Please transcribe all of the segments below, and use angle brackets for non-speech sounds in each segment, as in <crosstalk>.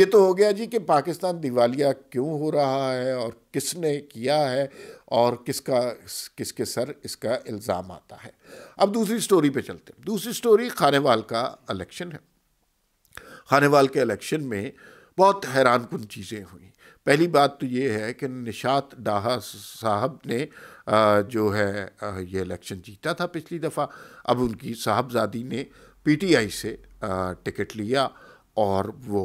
ये तो हो गया जी कि पाकिस्तान दिवालिया क्यों हो रहा है और किसने किया है और किसका किसके सर इसका इल्ज़ाम आता है अब दूसरी स्टोरी पे चलते हैं दूसरी स्टोरी खानेवाल का इलेक्शन है खानेवाल के इलेक्शन में बहुत हैरान कन चीज़ें हुई पहली बात तो ये है कि निशात डाहा साहब ने जो है ये इलेक्शन जीता था पिछली दफ़ा अब उनकी साहबजादी ने पीटीआई से टिकट लिया और वो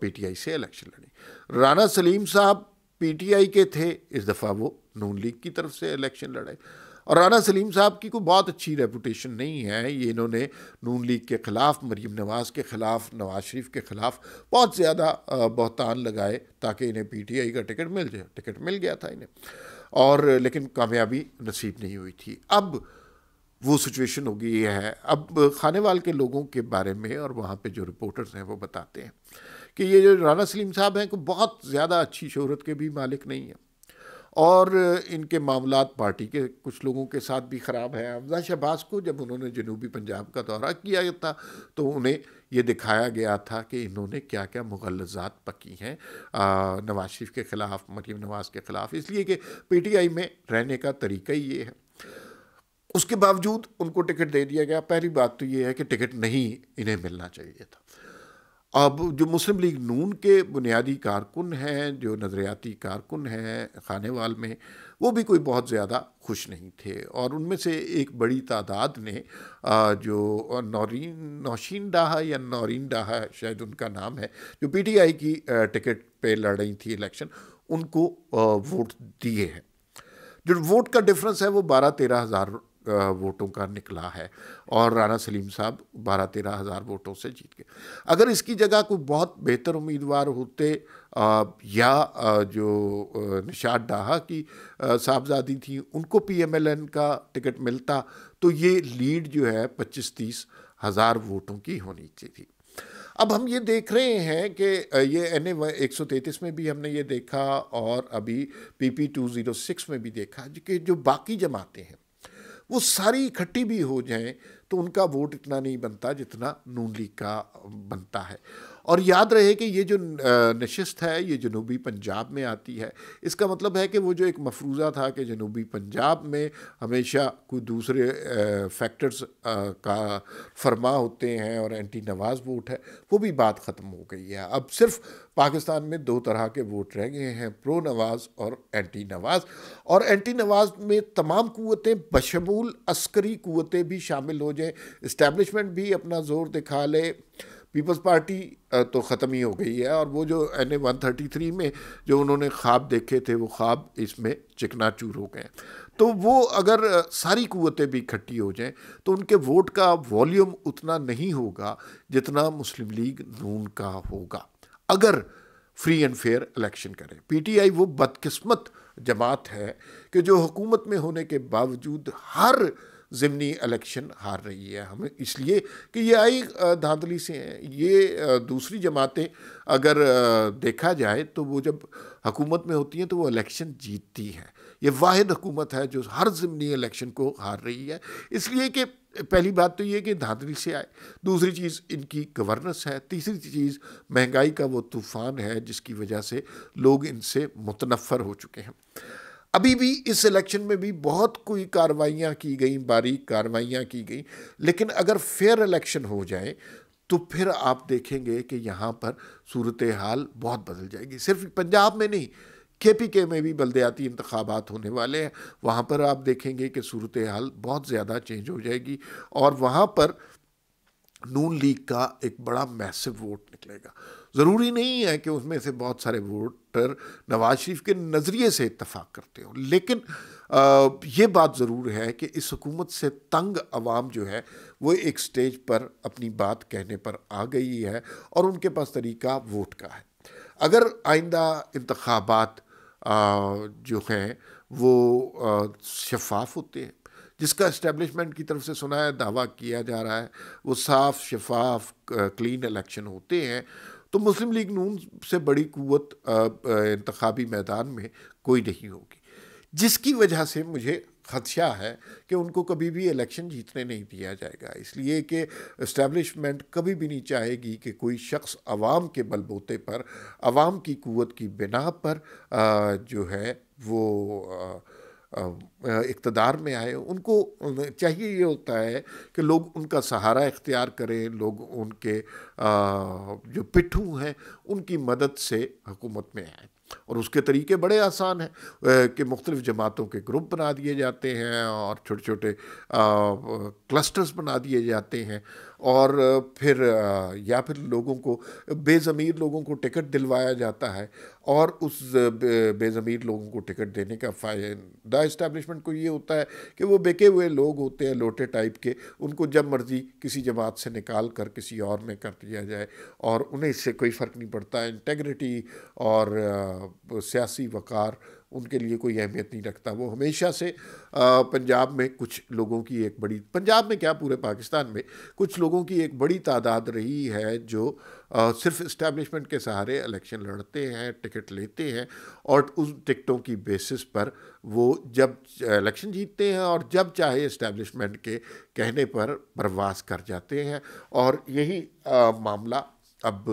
पीटीआई से इलेक्शन लड़ी राना सलीम साहब पीटीआई के थे इस दफ़ा वो नून लीग की तरफ से इलेक्शन लड़े और राना सलीम साहब की कोई बहुत अच्छी रेपुटेशन नहीं है ये इन्होंने नून लीग के ख़िलाफ़ मरीम नवाज़ के ख़िलाफ़ नवाज शरीफ के ख़िलाफ़ बहुत ज़्यादा बहतान लगाए ताकि इन्हें पीटीआई का टिकट मिल जाए टिकट मिल गया था इन्हें और लेकिन कामयाबी नसीब नहीं हुई थी अब वो सिचुएशन होगी ये है अब खानेवाल के लोगों के बारे में और वहाँ पे जो रिपोर्टर्स हैं वो बताते हैं कि ये जो राना सलीम साहब हैं को बहुत ज़्यादा अच्छी शहरत के भी मालिक नहीं हैं और इनके मामला पार्टी के कुछ लोगों के साथ भी ख़राब है अफजा शहबाज को जब उन्होंने जनूबी पंजाब का दौरा किया था तो उन्हें ये दिखाया गया था कि इन्होंने क्या क्या मुगलजात पकी हैं नवाज शरीफ के ख़िलाफ़ मरीम नवाज़ के ख़िलाफ़ इसलिए कि पीटीआई में रहने का तरीका ही ये है उसके बावजूद उनको टिकट दे दिया गया पहली बात तो ये है कि टिकट नहीं इन्हें मिलना चाहिए था अब जो मुस्लिम लीग नून के बुनियादी कारकुन हैं जो नज़रियाती कारकुन हैं खानेवाल में वो भी कोई बहुत ज़्यादा खुश नहीं थे और उनमें से एक बड़ी तादाद ने जो नौरीन नौशीन डाहा या नौरीन डाहा शायद उनका नाम है जो पीटीआई की टिकट पे लड़ रही थी इलेक्शन उनको वोट दिए हैं जो वोट का डिफरेंस है वो बारह तेरह हज़ार वोटों का निकला है और राना सलीम साहब बारह तेरह हज़ार वोटों से जीत गए अगर इसकी जगह कोई बहुत बेहतर उम्मीदवार होते या जो निशाद डाहा की साहबजादी थी उनको पीएमएलएन का टिकट मिलता तो ये लीड जो है पच्चीस तीस हज़ार वोटों की होनी चाहिए थी अब हम ये देख रहे हैं कि ये एन ए एक सौ में भी हमने ये देखा और अभी P P two zero six में भी देखा कि जो बाकी जमाते हैं वो सारी इकट्ठी भी हो जाएं तो उनका वोट इतना नहीं बनता जितना नून लीग का बनता है और याद रहे कि ये जो नशस्त है ये जनूबी पंजाब में आती है इसका मतलब है कि वो जो एक मफरूज़ा था कि जनूबी पंजाब में हमेशा कोई दूसरे फैक्टर्स का फरमा होते हैं और एंटी नवाज वोट है वो भी बात ख़त्म हो गई है अब सिर्फ पाकिस्तान में दो तरह के वोट रह गए हैं प्रो नवाज और एंटी नवाज और एंटी नवाज में तमाम कुतें बशमूल अस्करी कुतें भी शामिल हो जाएँ इस्टेबलिशमेंट भी अपना जोर दिखा ले पीपल्स पार्टी तो ख़त्म ही हो गई है और वो जो N A one thirty three में जो उन्होंने ख्वाब देखे थे वो ख्वाब इसमें चिकनाचूर हो गए तो वो अगर सारी कुतें भी इकट्ठी हो जाएं तो उनके वोट का वॉल्यूम उतना नहीं होगा जितना मुस्लिम लीग नून का होगा अगर फ्री एंड फेयर इलेक्शन करें पीटीआई वो बदकिस्मत जमात है कि जो हुकूमत में होने के बावजूद हर ज़मनी इलेक्शन हार रही है हमें इसलिए कि ये आई धांधली से हैं ये दूसरी जमातें अगर देखा जाए तो वो जब हुकूमत में होती हैं तो वो इलेक्शन जीतती हैं ये वाद हुकूमत है जो हर ज़मनी इलेक्शन को हार रही है इसलिए कि पहली बात तो ये कि धांधली से आए दूसरी चीज़ इनकी गवर्नेंस है तीसरी चीज़ महंगाई का वो तूफ़ान है जिसकी वजह से लोग इनसे मुतनफ़र हो चुके हैं अभी भी इस इलेक्शन में भी बहुत कोई कार्रवाइयाँ की गई बारीक कार्रवाइयाँ की गई लेकिन अगर फेयर इलेक्शन हो जाए तो फिर आप देखेंगे कि यहाँ पर सूरत हाल बहुत बदल जाएगी सिर्फ पंजाब में नहीं के पी के में भी बलदयाती इंतबात होने वाले हैं वहाँ पर आप देखेंगे कि सूरत हाल बहुत ज़्यादा चेंज हो जाएगी और वहाँ पर नून लीग का एक बड़ा मैसिव वोट निकलेगा ज़रूरी नहीं है कि उसमें से बहुत सारे वोटर नवाज शरीफ के नज़रिए से इतफाक़ करते हों लेकिन ये बात ज़रूर है कि इस हुकूमत से तंग आवाम जो है वो एक स्टेज पर अपनी बात कहने पर आ गई है और उनके पास तरीका वोट का है अगर आइंदा इंतबात जो हैं वो शफाफ होते हैं जिसका इस्टेबलिशमेंट की तरफ से सुना है दावा किया जा रहा है वो साफ शफाफ क्लीन इलेक्शन होते हैं तो मुस्लिम लीग नून से बड़ी कुत इंतबी मैदान में कोई नहीं होगी जिसकी वजह से मुझे खदशा है कि उनको कभी भी इलेक्शन जीतने नहीं दिया जाएगा इसलिए कि इस्टेब्लिशमेंट कभी भी नहीं चाहेगी कि कोई शख्स आवाम के बलबूते पर आवाम की कुत की बिना पर आ, जो है वो आ, इकतदार में आए उनको चाहिए ये होता है कि लोग उनका सहारा इख्तियार करें लोग उनके जो पिट्ठू हैं उनकी मदद से हुकूमत में आए और उसके तरीके बड़े आसान हैं कि मुख्तलिफ़ जमातों के ग्रुप बना दिए जाते हैं और छोटे छोटे क्लस्टर्स बना दिए जाते हैं और फिर या फिर लोगों को बेज़मीर लोगों को टिकट दिलवाया जाता है और उस बेज़मीर लोगों को टिकट देने का फ़ायदा इस्टेब्लिशमेंट को ये होता है कि वो बेके हुए लोग होते हैं लोटे टाइप के उनको जब मर्ज़ी किसी जमात से निकाल कर किसी और में कर दिया जाए और उन्हें इससे कोई फ़र्क नहीं पड़ता इंटेग्रिटी और सियासी वक़ार उनके लिए कोई अहमियत नहीं रखता वो हमेशा से पंजाब में कुछ लोगों की एक बड़ी पंजाब में क्या पूरे पाकिस्तान में कुछ लोगों की एक बड़ी तादाद रही है जो सिर्फ इस्टेब्लिशमेंट के सहारे इलेक्शन लड़ते हैं टिकट लेते हैं और उस टिकटों की बेसिस पर वो जब इलेक्शन जीतते हैं और जब चाहे इस्टेब्लिशमेंट के कहने पर प्रवास कर जाते हैं और यही मामला अब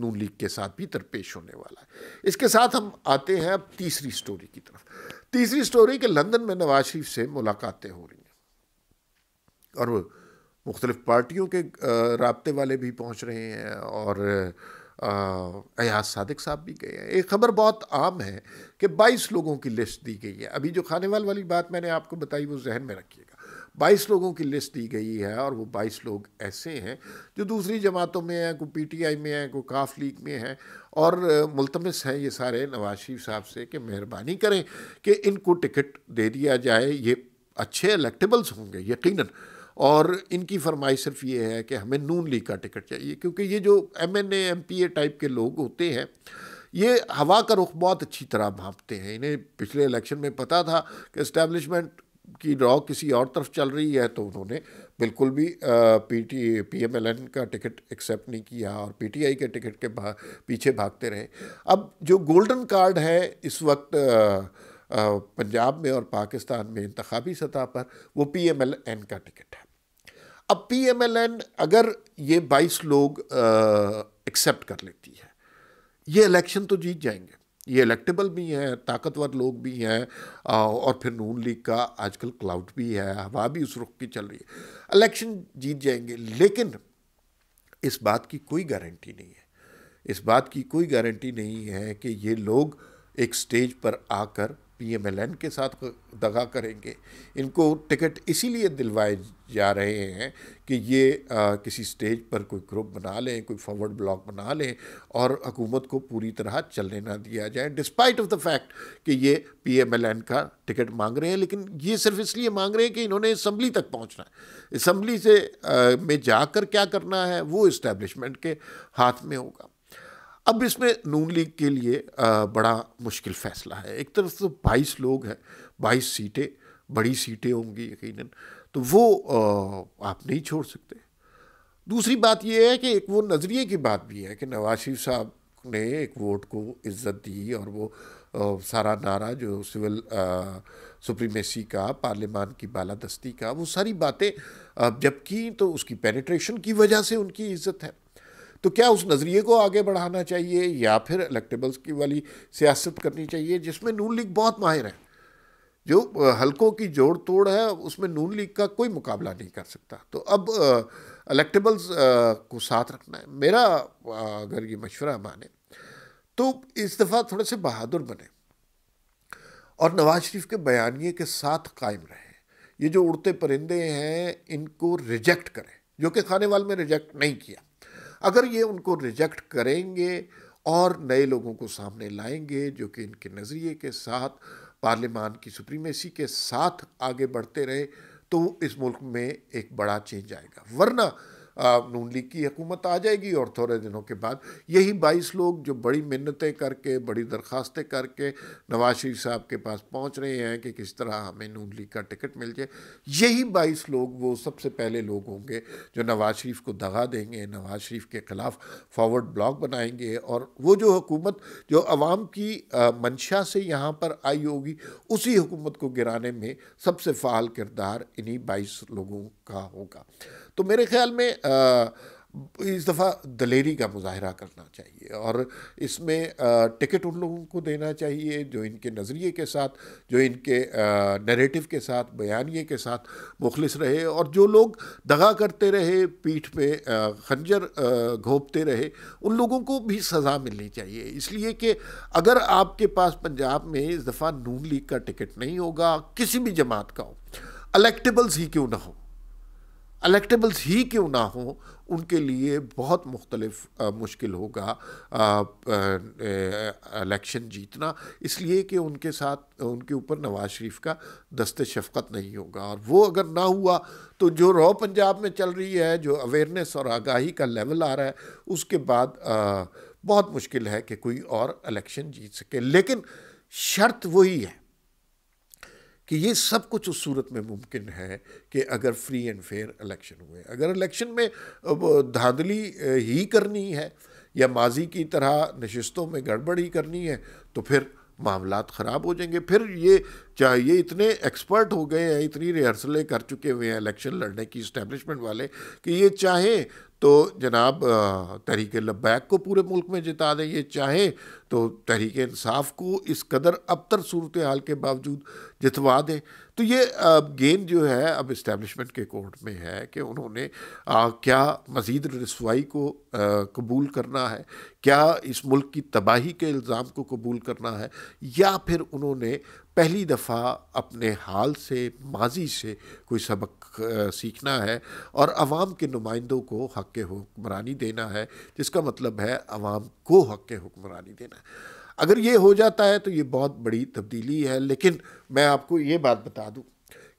नून लीग के साथ भी दरपेश होने वाला है इसके साथ हम आते हैं अब तीसरी स्टोरी की तरफ तीसरी स्टोरी कि लंदन में नवाज शरीफ से मुलाकातें हो रही हैं और मुख्तलिफ पार्टियों के रबते वाले भी पहुँच रहे हैं और अयाज सादिक साहब भी गए हैं एक खबर बहुत आम है कि 22 लोगों की लिस्ट दी गई है अभी जो खाने वाल वाली बात मैंने आपको बताई वो जहन में रखिएगा बाईस लोगों की लिस्ट दी गई है और वो बाईस लोग ऐसे हैं जो दूसरी जमातों में हैं कोई पीटीआई में हैं कोई काफ लीग में हैं और मुलतमस हैं ये सारे नवाज शरीफ साहब से कि मेहरबानी करें कि इनको टिकट दे दिया जाए ये अच्छे इलेक्टेबल्स होंगे यक़ीन और इनकी फरमाइश सिर्फ ये है कि हमें नून लीग का टिकट चाहिए क्योंकि ये जो M N M P A type के लोग होते हैं ये हवा का रुख बहुत अच्छी तरह भापते हैं इन्हें पिछले इलेक्शन में पता था कि इस्टेब्लिशमेंट की ड्रॉ किसी और तरफ चल रही है तो उन्होंने बिल्कुल भी P T P M L N का टिकट एक्सेप्ट नहीं किया और पी टी आई के टिकट के भा, पीछे भागते रहे अब जो गोल्डन कार्ड है इस वक्त पंजाब में और पाकिस्तान में इंतबी सतह पर वो पी एम एल एन का टिकट है अब पी एम एल एन अगर ये बाईस लोग एक्सेप्ट कर लेती है ये इलेक्शन तो जीत जाएंगे ये इलेक्टेबल भी हैं ताकतवर लोग भी हैं और फिर नून लीग का आजकल क्लाउड भी है हवा भी उस रुख की चल रही है इलेक्शन जीत जाएंगे लेकिन इस बात की कोई गारंटी नहीं है इस बात की कोई गारंटी नहीं है कि ये लोग एक स्टेज पर आकर पीएमएलएन के साथ दगा करेंगे इनको टिकट इसीलिए दिलवाए जा रहे हैं कि ये आ, किसी स्टेज पर कोई ग्रुप बना लें कोई फॉरवर्ड ब्लॉक बना लें और हुकूमत को पूरी तरह चलने ना दिया जाए डिस्पाइट ऑफ द फैक्ट कि ये पीएमएलएन का टिकट मांग रहे हैं लेकिन ये सिर्फ इसलिए मांग रहे हैं कि इन्होंने इसम्बली तक पहुँचना है इसम्बली से आ, में जाकर क्या करना है वो इस्टेब्लिशमेंट के हाथ में होगा अब इसमें नून लीग के लिए बड़ा मुश्किल फैसला है एक तरफ तो बाईस लोग हैं बाईस सीटें बड़ी सीटें होंगी यकीन तो वो आप नहीं छोड़ सकते दूसरी बात यह है कि एक वो नज़रिए की बात भी है कि नवाज शरीफ साहब ने एक वोट को इज्जत दी और वो आ, सारा नारा जो सिविल सुप्रीमेसी का पार्लियामान की बालादस्ती का वो सारी बातें जब की तो उसकी पेनिट्रेशन की वजह से उनकी इज्जत है तो क्या उस नज़रिए को आगे बढ़ाना चाहिए या फिर इलेक्टेबल्स की वाली सियासत करनी चाहिए जिसमें नून लीग बहुत माहिर है जो हलकों की जोड़ तोड़ है उसमें नून लीग का कोई मुकाबला नहीं कर सकता तो अब इलेक्टेबल्स को साथ रखना है मेरा अगर ये मशवरा माने तो इस दफ़ा थोड़े से बहादुर बने और नवाज शरीफ के बयानिए के साथ कायम रहे ये जो उड़ते परिंदे हैं इनको रिजेक्ट करें जो कि खाने वाल में रिजेक्ट नहीं किया अगर ये उनको रिजेक्ट करेंगे और नए लोगों को सामने लाएंगे जो कि इनके नज़रिए के साथ पार्लियामान की सुप्रीमेसी के साथ आगे बढ़ते रहे तो इस मुल्क में एक बड़ा चेंज आएगा वरना नून लीग की हुकूमत आ जाएगी और थोड़े दिनों के बाद यही बाईस लोग जो बड़ी मिन्नतें करके बड़ी दरख्वास्तें करके नवाज शरीफ साहब के पास पहुँच रहे हैं कि किस तरह हमें नून लीग का टिकट मिल जाए यही बाईस लोग वो सबसे पहले लोग होंगे जो नवाज शरीफ को दगा देंगे नवाज शरीफ के ख़िलाफ़ फॉरवर्ड ब्लॉक बनाएंगे और वो जो हुकूमत जो अवाम की मंशा से यहाँ पर आई होगी उसी हुकूमत को गिराने में सबसे फ़ाल किरदार इन्हीं बाईस लोगों का होगा तो मेरे ख्याल में आ, इस दफ़ा दलेरी का मुजाहरा करना चाहिए और इसमें टिकट उन लोगों को देना चाहिए जो इनके नज़रिए के साथ जो इनके नरेटिव के साथ बयानिए के साथ मुखलिस रहे और जो लोग दगा करते रहे पीठ पे खंजर घोपते रहे उन लोगों को भी सज़ा मिलनी चाहिए इसलिए कि अगर आपके पास पंजाब में इस दफ़ा नून लीग का टिकट नहीं होगा किसी भी जमात का हो अलेक्टेबल्स ही क्यों ना हो अलेक्टेबल्स ही क्यों ना हों उनके लिए बहुत मुख्तलफ मुश्किल होगा इलेक्शन जीतना इसलिए कि उनके साथ उनके ऊपर नवाज शरीफ का दस्त शफकत नहीं होगा और वो अगर ना हुआ तो जो रॉ पंजाब में चल रही है जो अवेयरनेस और आगाही का लेवल आ रहा है उसके बाद आ, बहुत मुश्किल है कि कोई और इलेक्शन जीत सके लेकिन शर्त वही है कि ये सब कुछ उस सूरत में मुमकिन है कि अगर फ्री एंड फेयर इलेक्शन हुए अगर इलेक्शन में धांधली ही करनी है या माजी की तरह नशस्तों में गड़बड़ी करनी है तो फिर मामला ख़राब हो जाएंगे फिर ये चाहिए इतने एक्सपर्ट हो गए हैं इतनी रिहर्सलें कर चुके हुए हैं इलेक्शन लड़ने की इस्टेब्लिशमेंट वाले कि ये चाहें तो जनाब तहरीक लब्बैक को पूरे मुल्क में जिता दें ये चाहें तो तहरीक इंसाफ को इस कदर अबतर सूरत हाल के बावजूद जितवा दें तो ये गेंद जो है अब इस्टेब्लिशमेंट के कोर्ट में है कि उन्होंने आ, क्या मज़ीद रसवाई को आ, कबूल करना है क्या इस मुल्क की तबाही के इल्ज़ाम को कबूल करना है या फिर उन्होंने पहली दफ़ा अपने हाल से माजी से कोई सबक सीखना है और आवाम के नुमाइंदों को हक हुक्मरानी देना है जिसका मतलब है आवाम को हक हुक्मरानी देना है अगर ये हो जाता है तो ये बहुत बड़ी तब्दीली है लेकिन मैं आपको ये बात बता दूँ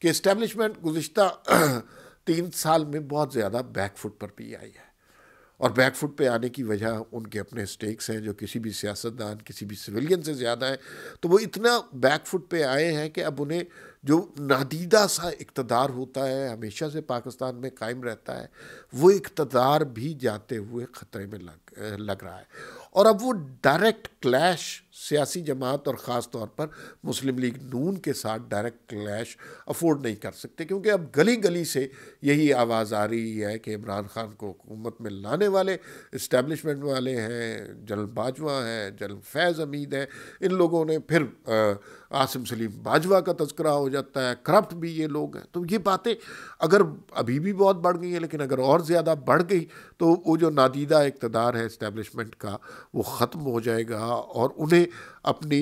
कि इस्टेबलिशमेंट गुज्त <clears throat> तीन साल में बहुत ज़्यादा बैकफुट पर भी आई है और बैकफुट पे आने की वजह उनके अपने स्टेक्स हैं जो किसी भी सियासतदान किसी भी सिविलियन से ज़्यादा हैं तो वो इतना बैकफुट पे आए हैं कि अब उन्हें जो नादीदा सा इकतदार होता है हमेशा से पाकिस्तान में कायम रहता है वो इकतदार भी जाते हुए ख़तरे में लग लग रहा है और अब वो डायरेक्ट क्लैश सियासी जमात और ख़ास तौर पर मुस्लिम लीग नून के साथ डायरेक्ट क्लैश अफोर्ड नहीं कर सकते क्योंकि अब गली गली से यही आवाज़ आ रही है कि इमरान खान को हुकूमत में लाने वाले इस्टेबलिशमेंट वाले हैं जनरल बाजवा हैं जनरल फैज़ हमीद हैं इन लोगों ने फिर आ, आसिम सलीम बाजवा का तस्करा हो जाता है करप्ट भी ये लोग हैं तो ये बातें अगर अभी भी बहुत बढ़ गई हैं लेकिन अगर और ज़्यादा बढ़ गई तो वो जो नादीदा इकतदार है इस्टेबलिशमेंट का वो ख़त्म हो जाएगा और उन्हें अपनी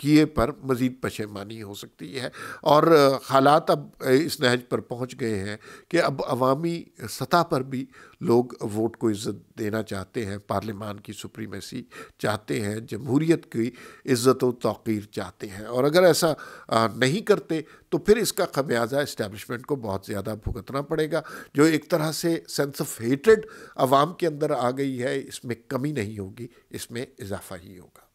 किए पर मज़ीद पशेमानी हो सकती है और हालात अब इस नहज पर पहुँच गए हैं कि अब अवामी सतह पर भी लोग वोट को इज़्ज़त देना चाहते हैं पार्लियामान की सुप्रीमेसी चाहते हैं जमहूरीत की इज़्ज़त व तोक़ीर चाहते हैं और अगर ऐसा नहीं करते तो फिर इसका खमियाजा इस्टेबलिशमेंट को बहुत ज़्यादा भुगतना पड़ेगा जो एक तरह से सेंस ऑफ हेटेड आवाम के अंदर आ गई है इसमें कमी नहीं होगी इसमें इजाफा ही होगा